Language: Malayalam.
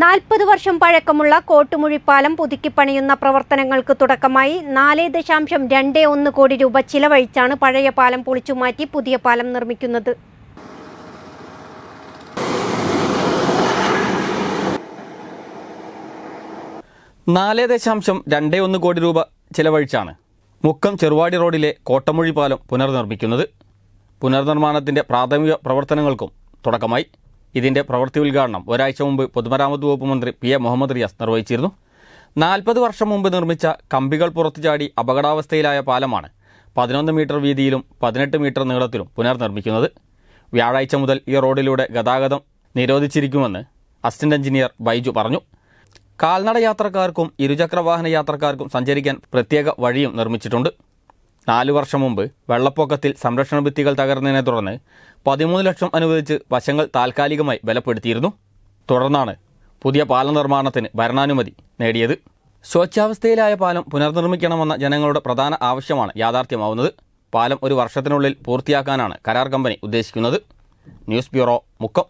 നാൽപ്പത് വർഷം പഴക്കമുള്ള കോട്ടുമുഴിപ്പാലം പുതുക്കിപ്പണിയുന്ന പ്രവർത്തനങ്ങൾക്ക് തുടക്കമായി നാല് ദശാംശം രണ്ട് ഒന്ന് കോടി രൂപ ചിലവഴിച്ചാണ് പഴയ പാലം പൊളിച്ചുമാറ്റി പുതിയ പാലം നിർമ്മിക്കുന്നത് നാല് ദശാംശം രണ്ട് ഒന്ന് കോടി രൂപ ചിലവഴിച്ചാണ് മുക്കം ചെറുവാടി റോഡിലെ കോട്ടമുഴി പാലം പുനർനിർമ്മിക്കുന്നത് പുനർനിർമ്മാണത്തിന്റെ പ്രാഥമിക പ്രവർത്തനങ്ങൾക്കും തുടക്കമായി ഇതിന്റെ പ്രവൃത്തി ഉദ്ഘാടനം ഒരാഴ്ച മുമ്പ് പൊതുമരാമത്ത് വകുപ്പ് മന്ത്രി പി എ മുഹമ്മദ് റിയാസ് നിർവഹിച്ചിരുന്നു നാൽപ്പത് വർഷം മുമ്പ് നിർമ്മിച്ച കമ്പികൾ പുറത്തു ചാടി അപകടാവസ്ഥയിലായ പാലമാണ് പതിനൊന്ന് മീറ്റർ വീതിയിലും പതിനെട്ട് മീറ്റർ നീളത്തിലും പുനർനിർമ്മിക്കുന്നത് വ്യാഴാഴ്ച മുതൽ ഈ റോഡിലൂടെ ഗതാഗതം നിരോധിച്ചിരിക്കുമെന്ന് അസിസ്റ്റന്റ് എഞ്ചിനീയർ ബൈജു പറഞ്ഞു കാൽനട യാത്രക്കാർക്കും ഇരുചക്രവാഹന യാത്രക്കാർക്കും സഞ്ചരിക്കാൻ പ്രത്യേക വഴിയും നിർമ്മിച്ചിട്ടുണ്ട് നാലു വർഷം മുമ്പ് വെള്ളപ്പൊക്കത്തിൽ സംരക്ഷണ ഭിത്തികൾ തകർന്നതിനെ തുടർന്ന് പതിമൂന്ന് ലക്ഷം അനുവദിച്ച് വശങ്ങൾ താൽക്കാലികമായി ബലപ്പെടുത്തിയിരുന്നു തുടർന്നാണ് പുതിയ പാലം നിർമ്മാണത്തിന് ഭരണാനുമതി നേടിയത് സ്വച്ഛാവസ്ഥയിലായ പാലം പുനർനിർമ്മിക്കണമെന്ന ജനങ്ങളുടെ പ്രധാന ആവശ്യമാണ് യാഥാർത്ഥ്യമാവുന്നത് പാലം ഒരു വർഷത്തിനുള്ളിൽ പൂർത്തിയാക്കാനാണ് കരാർ കമ്പനി ഉദ്ദേശിക്കുന്നത് ന്യൂസ് ബ്യൂറോ മുക്കം